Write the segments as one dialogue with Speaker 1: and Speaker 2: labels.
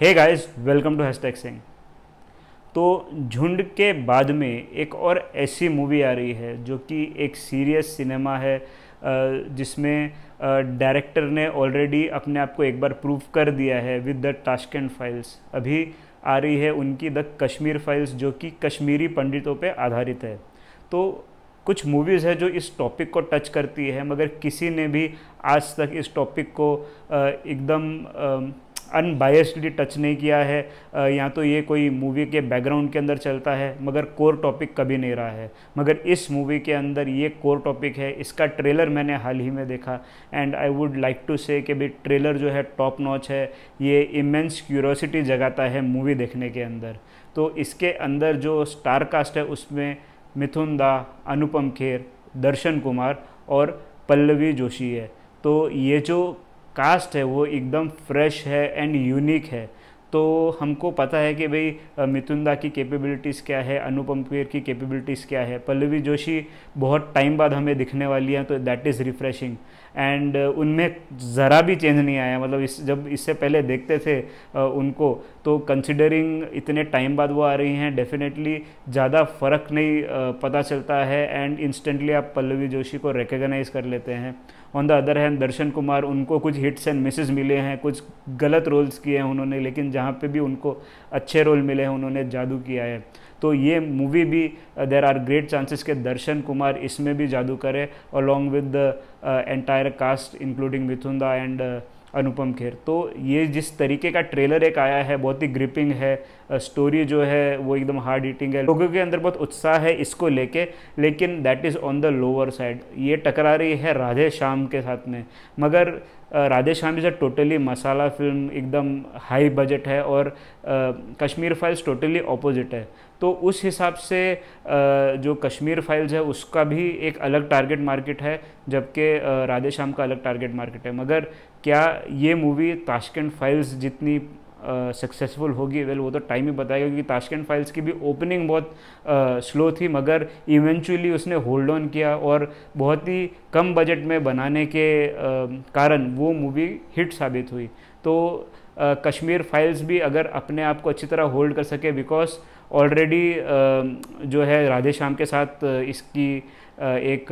Speaker 1: hey guys welcome to hashtag Singh तो झुंड के बाद में एक और ऐसी मूवी आ रही है जो कि एक सीरियस सिनेमा है जिसमें डायरेक्टर ने ऑलरेडी अपने आप को एक बार प्रूव कर दिया है विद द टास्केंड फाइल्स अभी आ रही है उनकी द कश्मीर फाइल्स जो कि कश्मीरी पंडितों पे आधारित है तो कुछ मूवीज़ है जो इस टॉपिक को टच करती है मगर किसी ने भी आज तक इस टॉपिक को एकदम अनबायस्डली टच नहीं किया है या तो ये कोई मूवी के बैकग्राउंड के अंदर चलता है मगर कोर टॉपिक कभी नहीं रहा है मगर इस मूवी के अंदर ये कोर टॉपिक है इसका ट्रेलर मैंने हाल ही में देखा and I would like to say कि भाई ट्रेलर जो है टॉप नॉच है ये इमेंस क्यूरोसिटी जगाता है मूवी देखने के अंदर तो इसके अंदर जो स्टार कास्ट है उसमें मिथुन दा अनुपम खेर दर्शन कुमार और पल्लवी जोशी है तो ये जो कास्ट है वो एकदम फ्रेश है एंड यूनिक है तो हमको पता है कि भाई मिथुंदा की कैपेबिलिटीज़ क्या है अनुपम खेर की कैपेबिलिटीज़ क्या है पल्लवी जोशी बहुत टाइम बाद हमें दिखने वाली हैं तो दैट इज़ रिफ्रेशिंग एंड उनमें ज़रा भी चेंज नहीं आया मतलब इस जब इससे पहले देखते थे उनको तो कंसिडरिंग इतने टाइम बाद वो आ रही हैं डेफिनेटली ज़्यादा फ़र्क नहीं पता चलता है एंड इंस्टेंटली आप पल्लवी जोशी को रिकगनाइज़ कर लेते हैं on the other hand Darshan Kumar उनको कुछ हिट्स एंड मिसेज मिले हैं कुछ गलत रोल्स किए हैं उन्होंने लेकिन जहाँ पे भी उनको अच्छे रोल मिले हैं उन्होंने जादू किया है तो ये मूवी भी देर आर ग्रेट चांसेस के दर्शन कुमार इसमें भी जादू करे along with the entire cast including Mithunda and Anupam Kher तो ये जिस तरीके का ट्रेलर एक आया है बहुत ही ग्रिपिंग है स्टोरी जो है वो एकदम हार्ड हिटिंग है लोगों के अंदर बहुत उत्साह है इसको लेके लेकिन that is on the lower side ये टकरा रही है राधे श्याम के साथ में मगर Radhe Shyam is a totally masala film एकदम हाई बजट है और कश्मीर फाइल्स टोटली ऑपोजिट है तो उस हिसाब से जो कश्मीर फाइल्स है उसका भी एक अलग टारगेट मार्केट है जबकि राधे श्याम का अलग टारगेट मार्केट है मगर क्या ये मूवी ताशकंद फाइल्स जितनी सक्सेसफुल होगी वेल वो तो टाइम ही बताएगा क्योंकि ताशकंद फाइल्स की भी ओपनिंग बहुत स्लो थी मगर इवेंचुअली उसने होल्ड ऑन किया और बहुत ही कम बजट में बनाने के कारण वो मूवी हिट साबित हुई तो कश्मीर फाइल्स भी अगर अपने आप को अच्छी तरह होल्ड कर सके बिकॉज ऑलरेडी जो है राधे श्याम के साथ इसकी एक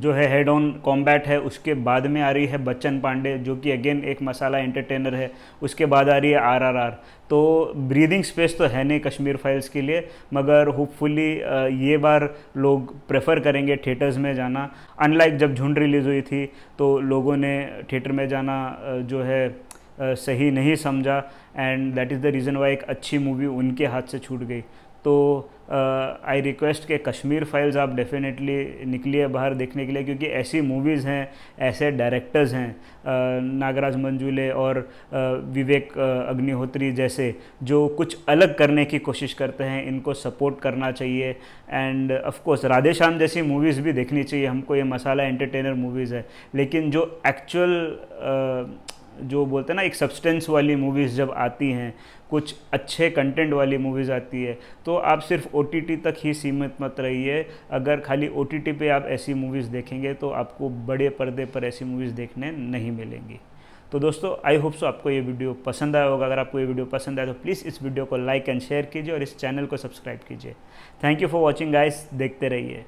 Speaker 1: जो है हेड ऑन कॉम्बैट है उसके बाद में आ रही है बच्चन पांडे जो कि अगेन एक मसाला एंटरटेनर है उसके बाद आ रही है आरआरआर तो ब्रीदिंग स्पेस तो है नहीं कश्मीर फाइल्स के लिए मगर होपफुली ये बार लोग प्रेफर करेंगे थिएटर्स में जाना अनलाइक जब झुंड रिलीज़ हुई थी तो लोगों ने थिएटर में जाना जो है सही नहीं समझा and that is the reason why एक अच्छी मूवी उनके हाथ से छूट गई तो आई रिक्वेस्ट के कश्मीर फाइल्स आप डेफिनेटली निकलिए बाहर देखने के लिए क्योंकि ऐसी मूवीज़ हैं ऐसे डायरेक्टर्स हैं नागराज मंजूले और विवेक अग्निहोत्री जैसे जो कुछ अलग करने की कोशिश करते हैं इनको सपोर्ट करना चाहिए एंड ऑफकोर्स राधे श्याम जैसी मूवीज़ भी देखनी चाहिए हमको ये मसाला एंटरटेनर मूवीज़ है लेकिन जो एक्चुअल जो बोलते हैं ना एक सब्सटेंस वाली मूवीज़ जब आती हैं कुछ अच्छे कंटेंट वाली मूवीज़ आती है तो आप सिर्फ ओ तक ही सीमित मत रहिए अगर खाली ओ पे आप ऐसी मूवीज़ देखेंगे तो आपको बड़े पर्दे पर ऐसी मूवीज़ देखने नहीं मिलेंगी तो दोस्तों आई होप सो आपको ये वीडियो पसंद आया होगा अगर आपको ये वीडियो पसंद आया तो प्लीज़ इस वीडियो को लाइक एंड शेयर कीजिए और इस चैनल को सब्सक्राइब कीजिए thank you for watching guys देखते रहिए